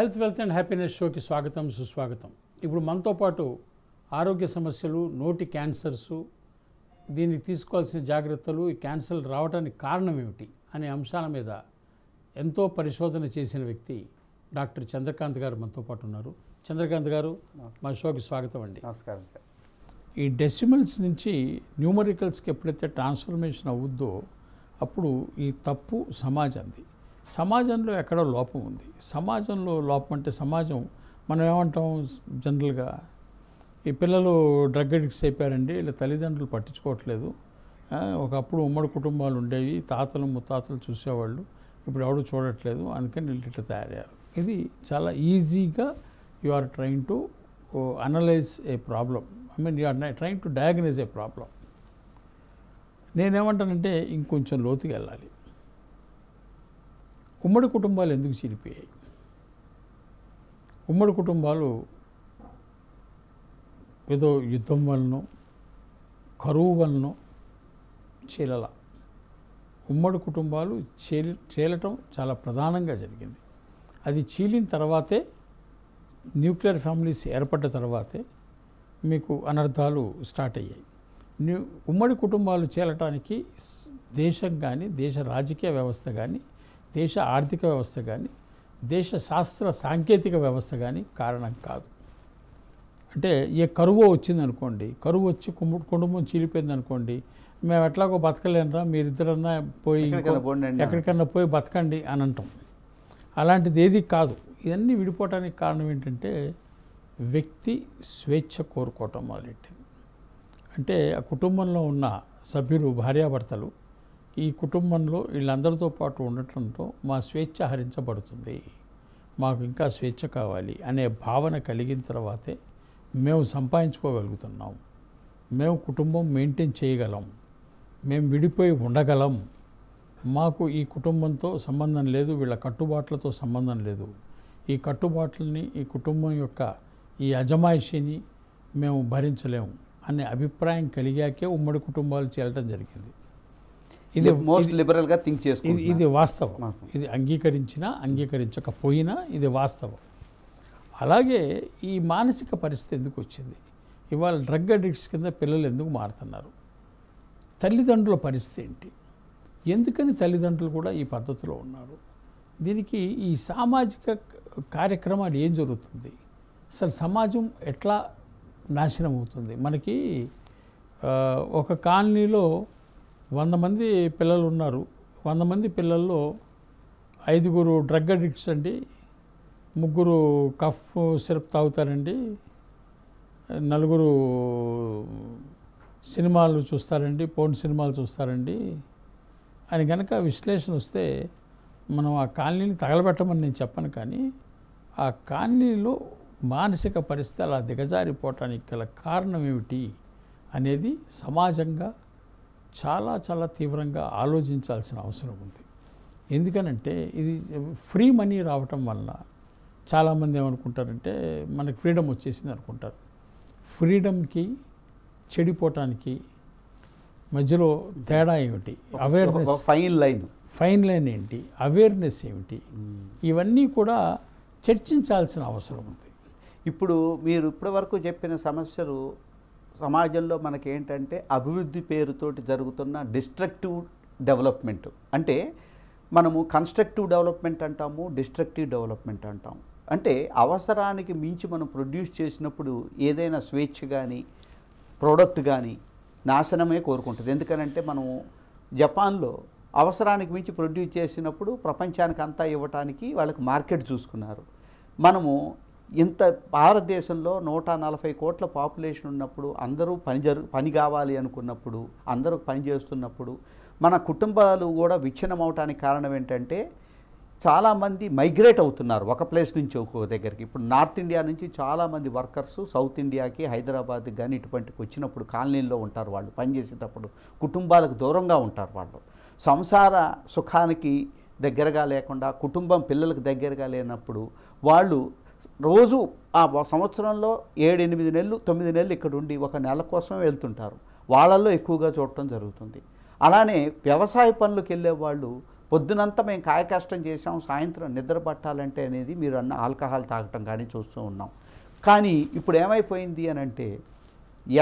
health wealth and happiness షోకి స్వాగతం సుస్వాగతం ఇప్పుడు మనతో పాటు ఆరోగ్య సమస్యలు నోటి క్యాన్సర్సు దీనికి తీసుకోవాల్సిన జాగ్రత్తలు ఈ క్యాన్సర్ రావడానికి కారణం ఏమిటి అనే అంశాల మీద ఎంతో పరిశోధన చేసిన వ్యక్తి డాక్టర్ చంద్రకాంత్ గారు మనతో పాటు ఉన్నారు చంద్రకాంత్ గారు మా షోకి స్వాగతం అండి నమస్కారం సార్ ఈ డెసిమల్స్ నుంచి న్యూమరికల్స్కి ఎప్పుడైతే ట్రాన్స్ఫర్మేషన్ అవుద్దో అప్పుడు ఈ తప్పు సమాజంది సమాజంలో ఎక్కడో లోపం ఉంది సమాజంలో లోపం అంటే సమాజం మనం ఏమంటాం జనరల్గా ఈ పిల్లలు డ్రగ్ అడిక్ట్స్ అయిపోయారండి ఇలా తల్లిదండ్రులు పట్టించుకోవట్లేదు ఒకప్పుడు ఉమ్మడి కుటుంబాలు ఉండేవి తాతలు ముత్తాతలు చూసేవాళ్ళు ఇప్పుడు ఎవడు చూడట్లేదు అందుకని వీళ్ళు ఇట్లా తయారయ్యారు ఇది చాలా ఈజీగా you are train to analyse a problem I mean you are train to diagnose a problem నేనేమంటానంటే ఇంకొంచెం లోతుగా వెళ్ళాలి ఉమ్మడి కుటుంబాలు ఎందుకు చీలిపోయాయి ఉమ్మడి కుటుంబాలు ఏదో యుద్ధం వలన కరువు వలన చీలల ఉమ్మడి కుటుంబాలు చేలి చేలటం చాలా ప్రధానంగా జరిగింది అది చీలిన తర్వాతే న్యూక్లియర్ ఫ్యామిలీస్ ఏర్పడ్డ తర్వాతే మీకు అనర్థాలు స్టార్ట్ అయ్యాయి ఉమ్మడి కుటుంబాలు చేరటానికి దేశం కానీ దేశ రాజకీయ వ్యవస్థ కానీ దేశ ఆర్థిక వ్యవస్థ కానీ దేశ శాస్త్ర సాంకేతిక వ్యవస్థ కానీ కారణం కాదు అంటే ఏ కరువు వచ్చిందనుకోండి కరువు వచ్చి కుటుంబం చీలిపోయింది అనుకోండి మేము ఎట్లాగో బతకలేనరా మీరిద్దరన్నా పోయి ఎక్కడికన్నా పోయి బతకండి అని అంటాం అలాంటిది ఏది కాదు ఇవన్నీ విడిపోవటానికి కారణం ఏంటంటే వ్యక్తి స్వేచ్ఛ కోరుకోవటం మొదలెట్టింది అంటే ఆ కుటుంబంలో ఉన్న సభ్యులు భార్యాభర్తలు ఈ కుటుంబంలో వీళ్ళందరితో పాటు ఉండటంతో మా స్వేచ్ఛ హరించబడుతుంది మాకు ఇంకా స్వేచ్ఛ కావాలి అనే భావన కలిగిన తర్వాతే మేము సంపాదించుకోగలుగుతున్నాం మేము కుటుంబం మెయింటైన్ చేయగలం మేము విడిపోయి ఉండగలం మాకు ఈ కుటుంబంతో సంబంధం లేదు వీళ్ళ కట్టుబాట్లతో సంబంధం లేదు ఈ కట్టుబాట్లని ఈ కుటుంబం యొక్క ఈ అజమాయిషిని మేము భరించలేము అనే అభిప్రాయం కలిగాకే ఉమ్మడి కుటుంబాలు చేరటం జరిగింది ఇది మోస్ట్ లిబరల్గా థింక్ చేసుకుంటుంది ఇది వాస్తవం ఇది అంగీకరించినా అంగీకరించకపోయినా ఇది వాస్తవం అలాగే ఈ మానసిక పరిస్థితి ఎందుకు వచ్చింది ఇవాళ డ్రగ్ అడిక్ట్స్ కింద పిల్లలు ఎందుకు మారుతున్నారు తల్లిదండ్రుల పరిస్థితి ఏంటి ఎందుకని తల్లిదండ్రులు కూడా ఈ పద్ధతిలో ఉన్నారు దీనికి ఈ సామాజిక కార్యక్రమాలు ఏం జరుగుతుంది అసలు సమాజం ఎట్లా నాశనం అవుతుంది మనకి ఒక కాలనీలో వంద మంది పిల్లలు ఉన్నారు వంద మంది పిల్లల్లో ఐదుగురు డ్రగ్ అడిక్ట్స్ అండి ముగ్గురు కఫ్ సిరప్ తాగుతారండి నలుగురు సినిమాలు చూస్తారండి పోన్ సినిమాలు చూస్తారండి అని కనుక విశ్లేషణ వస్తే మనం ఆ కాలనీని తగలబెట్టమని నేను చెప్పను కానీ ఆ కాలనీలో మానసిక పరిస్థితి అలా దిగజారిపోవటానికి గల కారణం ఏమిటి అనేది సమాజంగా చాలా చాలా తీవ్రంగా ఆలోచించాల్సిన అవసరం ఉంది ఎందుకనంటే ఇది ఫ్రీ మనీ రావటం వల్ల చాలామంది ఏమనుకుంటారంటే మనకు ఫ్రీడమ్ వచ్చేసింది అనుకుంటారు ఫ్రీడమ్కి చెడిపోవటానికి మధ్యలో తేడా ఏమిటి awareness fine line fine line ఏంటి అవేర్నెస్ ఏమిటి ఇవన్నీ కూడా చర్చించాల్సిన అవసరం ఉంది ఇప్పుడు మీరు ఇప్పటివరకు చెప్పిన సమస్యలు సమాజంలో మనకి ఏంటంటే అభివృద్ధి పేరుతోటి జరుగుతున్న డిస్ట్రక్టివ్ డెవలప్మెంట్ అంటే మనము కన్స్ట్రక్టివ్ డెవలప్మెంట్ అంటాము డిస్ట్రక్టివ్ డెవలప్మెంట్ అంటాము అంటే అవసరానికి మించి మనం ప్రొడ్యూస్ చేసినప్పుడు ఏదైనా స్వేచ్ఛ కానీ ప్రోడక్ట్ కానీ నాశనమే కోరుకుంటుంది ఎందుకనంటే మనము జపాన్లో అవసరానికి మించి ప్రొడ్యూస్ చేసినప్పుడు ప్రపంచానికి అంతా ఇవ్వటానికి వాళ్ళకి మార్కెట్ చూసుకున్నారు మనము ఇంత భారతదేశంలో నూట నలభై కోట్ల పాపులేషన్ ఉన్నప్పుడు అందరూ పని జరు పని కావాలి అనుకున్నప్పుడు అందరూ పని చేస్తున్నప్పుడు మన కుటుంబాలు కూడా విచ్ఛిన్నం అవటానికి కారణం ఏంటంటే చాలామంది మైగ్రేట్ అవుతున్నారు ఒక ప్లేస్ నుంచి ఒక్కొక్క దగ్గరికి ఇప్పుడు నార్త్ ఇండియా నుంచి చాలామంది వర్కర్స్ సౌత్ ఇండియాకి హైదరాబాద్ కానీ ఇటువంటికి వచ్చినప్పుడు కాలనీల్లో ఉంటారు వాళ్ళు పనిచేసేటప్పుడు కుటుంబాలకు దూరంగా ఉంటారు వాళ్ళు సంసార సుఖానికి దగ్గరగా లేకుండా కుటుంబం పిల్లలకు దగ్గరగా లేనప్పుడు వాళ్ళు రోజు ఆ సంవత్సరంలో ఏడు ఎనిమిది నెలలు తొమ్మిది నెలలు ఇక్కడ ఉండి ఒక నెల కోసం వెళ్తుంటారు వాళ్ళల్లో ఎక్కువగా చూడటం జరుగుతుంది అలానే వ్యవసాయ పనులకు వెళ్ళే వాళ్ళు పొద్దునంతా మేము కాయకష్టం చేసాం సాయంత్రం నిద్ర పట్టాలంటే అనేది మీరు అన్న ఆల్కహాల్ తాగటం కానీ చూస్తూ ఉన్నాం కానీ ఇప్పుడు ఏమైపోయింది అని అంటే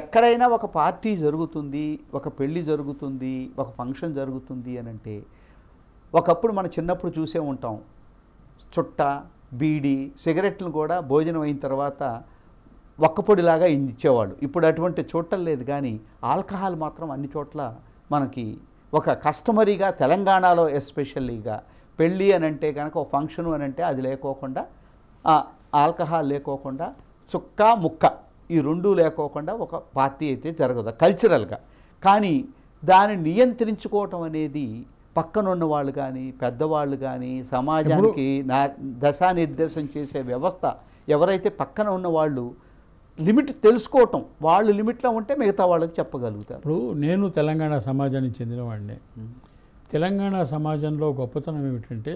ఎక్కడైనా ఒక పార్టీ జరుగుతుంది ఒక పెళ్ళి జరుగుతుంది ఒక ఫంక్షన్ జరుగుతుంది అని అంటే ఒకప్పుడు మనం చిన్నప్పుడు చూసే ఉంటాం చుట్ట బీడి సిగరెట్లు కూడా భోజనం అయిన తర్వాత పొడిలాగా ఇచ్చేవాళ్ళు ఇప్పుడు అటువంటి చూడటం లేదు కానీ ఆల్కహాల్ మాత్రం అన్ని చోట్ల మనకి ఒక కస్టమరీగా తెలంగాణలో ఎస్పెషల్లీగా పెళ్ళి అని అంటే కనుక ఒక ఫంక్షను అని అంటే అది లేకోకుండా ఆల్కహాల్ లేకోకుండా చుక్క ముక్క ఈ రెండు లేకోకుండా ఒక పార్టీ అయితే జరగదు కల్చరల్గా కానీ దాన్ని నియంత్రించుకోవటం అనేది ఉన్న వాళ్ళు కానీ పెద్దవాళ్ళు కానీ సమాజానికి నా దశానిర్దేశం చేసే వ్యవస్థ ఎవరైతే పక్కన ఉన్న వాళ్ళు లిమిట్ తెలుసుకోవటం వాళ్ళు లిమిట్లో ఉంటే మిగతా వాళ్ళకి చెప్పగలుగుతారు ఇప్పుడు నేను తెలంగాణ సమాజానికి చెందినవాడిని తెలంగాణ సమాజంలో గొప్పతనం ఏమిటంటే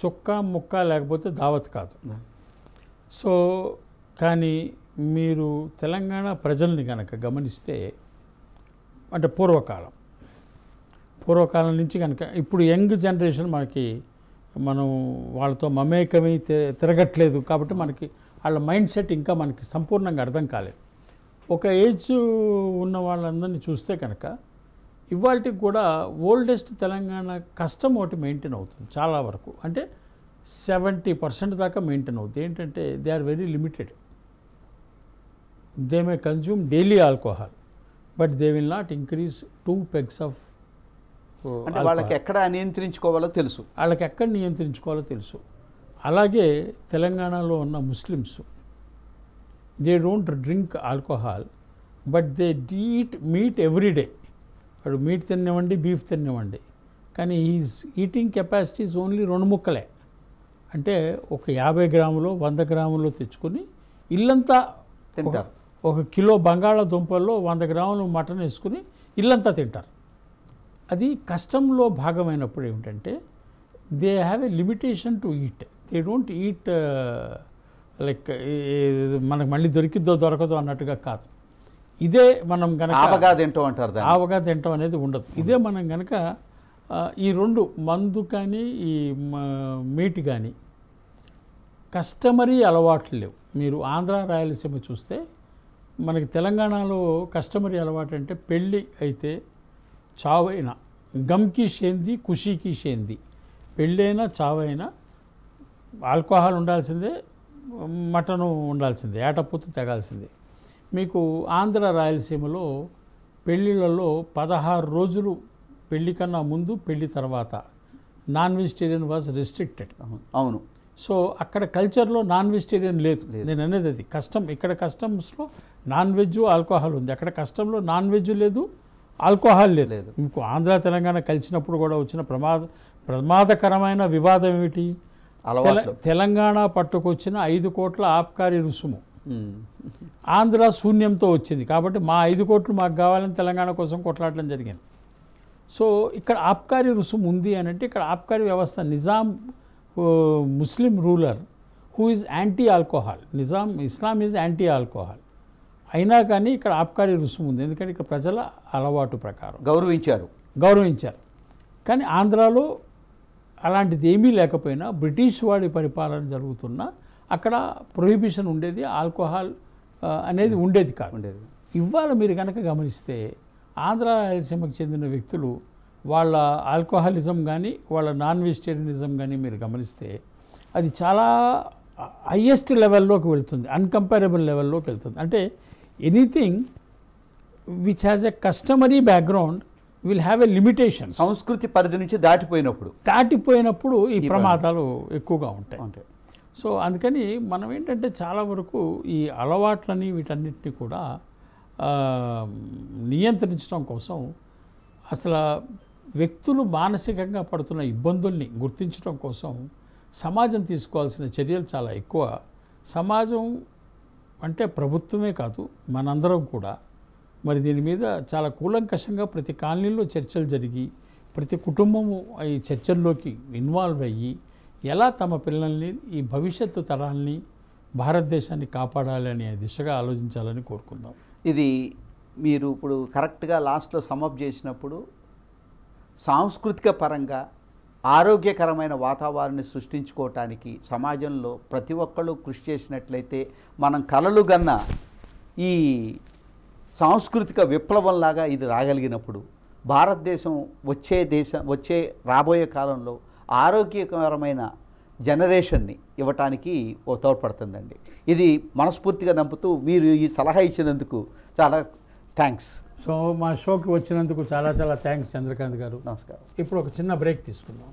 చుక్కా ముక్క లేకపోతే దావత్ కాదు సో కానీ మీరు తెలంగాణ ప్రజల్ని కనుక గమనిస్తే అంటే పూర్వకాలం పూర్వకాలం నుంచి కనుక ఇప్పుడు యంగ్ జనరేషన్ మనకి మనం వాళ్ళతో మమేకమై తిరగట్లేదు కాబట్టి మనకి వాళ్ళ మైండ్ సెట్ ఇంకా మనకి సంపూర్ణంగా అర్థం కాలేదు ఒక ఏజ్ ఉన్న వాళ్ళందరినీ చూస్తే కనుక ఇవాళకి కూడా ఓల్డెస్ట్ తెలంగాణ కష్టం ఒకటి మెయింటైన్ అవుతుంది చాలా వరకు అంటే సెవెంటీ పర్సెంట్ దాకా మెయింటైన్ అవుతుంది ఏంటంటే they are very limited they may consume daily alcohol but they will not increase two pegs of అంటే వాళ్ళకి ఎక్కడ నియంత్రించుకోవాలో తెలుసు వాళ్ళకి ఎక్కడ నియంత్రించుకోవాలో తెలుసు అలాగే తెలంగాణలో ఉన్న Muslims they don't drink alcohol but they eat meat everyday వాడు మీట్ తినేవ్వండి బీఫ్ తినేవ్వండి కానీ ఈజ్ ఈటింగ్ కెపాసిటీస్ ఓన్లీ రెండు ముక్కలే అంటే ఒక యాభై గ్రాములు వంద గ్రాములు తెచ్చుకొని ఇల్లంతా తింటారు ఒక కిలో బంగాళాదుంపల్లో వంద గ్రాములు మటన్ వేసుకుని ఇల్లంతా తింటారు అది కష్టంలో భాగమైనప్పుడు ఏమిటంటే they have a limitation to eat they don't eat like మనకు మళ్ళీ దొరికిద్దో దొరకదో అన్నట్టుగా కాదు ఇదే మనం కనుక ఆవగా తింటాం అంటారు ఆవగా తింటాం అనేది ఉండదు ఇదే మనం కనుక ఈ రెండు మందు కానీ ఈ మీట్ కానీ కస్టమరీ అలవాట్లు లేవు మీరు ఆంధ్ర రాయలసీమ చూస్తే మనకి తెలంగాణలో కస్టమరీ అలవాటు అంటే పెళ్ళి అయితే చావైనా గమ్కి షేంది ఖుషీకి షేంది పెళ్ళైనా చావైనా ఆల్కహాల్ ఉండాల్సిందే మటను ఉండాల్సిందే ఏటపుత్తు తెగాల్సిందే మీకు ఆంధ్ర రాయలసీమలో పెళ్ళిళ్ళలో పదహారు రోజులు పెళ్ళి కన్నా ముందు పెళ్ళి తర్వాత నాన్ వెజిటేరియన్ వాజ్ రెస్ట్రిక్టెడ్ అవును సో అక్కడ కల్చర్లో నాన్ వెజిటేరియన్ లేదు నేను అనేది అది కష్టం ఇక్కడ కస్టమ్స్లో నాన్ వెజ్ ఆల్కహాల్ ఉంది అక్కడ కష్టంలో నాన్ వెజ్ లేదు ఆల్కహాల్ లేదు మీకు ఆంధ్ర తెలంగాణ కలిసినప్పుడు కూడా వచ్చిన ప్రమాద ప్రమాదకరమైన వివాదం ఏమిటి తెలంగాణ పట్టుకొచ్చిన ఐదు కోట్ల ఆబ్కారీ రుసుము ఆంధ్ర శూన్యంతో వచ్చింది కాబట్టి మా ఐదు కోట్లు మాకు కావాలని తెలంగాణ కోసం కొట్లాడడం జరిగింది సో ఇక్కడ ఆబ్కారీ రుసుము ఉంది అని అంటే ఇక్కడ ఆబ్కారీ వ్యవస్థ Nizam Muslim ruler who is anti alcohol Nizam Islam is anti alcohol అయినా కానీ ఇక్కడ ఆబ్కారి రుసుము ఉంది ఎందుకంటే ఇక్కడ ప్రజల అలవాటు ప్రకారం గౌరవించారు గౌరవించారు కానీ ఆంధ్రాలో అలాంటిది ఏమీ లేకపోయినా బ్రిటిష్ వాడి పరిపాలన జరుగుతున్నా అక్కడ ప్రొహిబిషన్ ఉండేది ఆల్కహాల్ అనేది ఉండేది కాదు ఉండేది ఇవాళ మీరు కనుక గమనిస్తే ఆంధ్ర రాయలసీమకు చెందిన వ్యక్తులు వాళ్ళ ఆల్కహాలిజం కానీ వాళ్ళ నాన్ వెజిటేరియనిజం కానీ మీరు గమనిస్తే అది చాలా హయ్యెస్ట్ లెవెల్లోకి వెళ్తుంది అన్కంపేరబుల్ లెవెల్లోకి వెళ్తుంది అంటే anything which has a customary background will have a limitation సంస్కృతి పరిధి నుంచి దాటిపోయినప్పుడు దాటిపోయినప్పుడు ఈ ప్రమాదాలు ఎక్కువగా ఉంటాయి ఉంటాయి సో అందుకని మనం ఏంటంటే చాలా వరకు ఈ అలవాట్లని వీటన్నిటిని కూడా నియంత్రించడం కోసం అసలు వ్యక్తులు మానసికంగా పడుతున్న ఇబ్బందుల్ని గుర్తించడం కోసం సమాజం తీసుకోవాల్సిన చర్యలు చాలా ఎక్కువ సమాజం అంటే ప్రభుత్వమే కాదు మనందరం కూడా మరి దీని మీద చాలా కూలంకషంగా ప్రతి కాలనీలో చర్చలు జరిగి ప్రతి కుటుంబము ఈ చర్చల్లోకి ఇన్వాల్వ్ అయ్యి ఎలా తమ పిల్లల్ని ఈ భవిష్యత్తు తరాల్ని భారతదేశాన్ని కాపాడాలి అనే దిశగా ఆలోచించాలని కోరుకుందాం ఇది మీరు ఇప్పుడు కరెక్ట్గా లాస్ట్లో సమప్ చేసినప్పుడు సాంస్కృతిక పరంగా ఆరోగ్యకరమైన వాతావరణాన్ని సృష్టించుకోవటానికి సమాజంలో ప్రతి ఒక్కళ్ళు కృషి చేసినట్లయితే మనం కలలు గన్న ఈ సాంస్కృతిక విప్లవంలాగా ఇది రాగలిగినప్పుడు భారతదేశం వచ్చే దేశం వచ్చే రాబోయే కాలంలో ఆరోగ్యకరమైన జనరేషన్ని ఇవ్వటానికి ఓ తోడ్పడుతుందండి ఇది మనస్ఫూర్తిగా నమ్ముతూ మీరు ఈ సలహా ఇచ్చినందుకు చాలా థ్యాంక్స్ సో మా షోకి వచ్చినందుకు చాలా చాలా థ్యాంక్స్ చంద్రకాంత్ గారు నమస్కారం ఇప్పుడు ఒక చిన్న బ్రేక్ తీసుకుందాం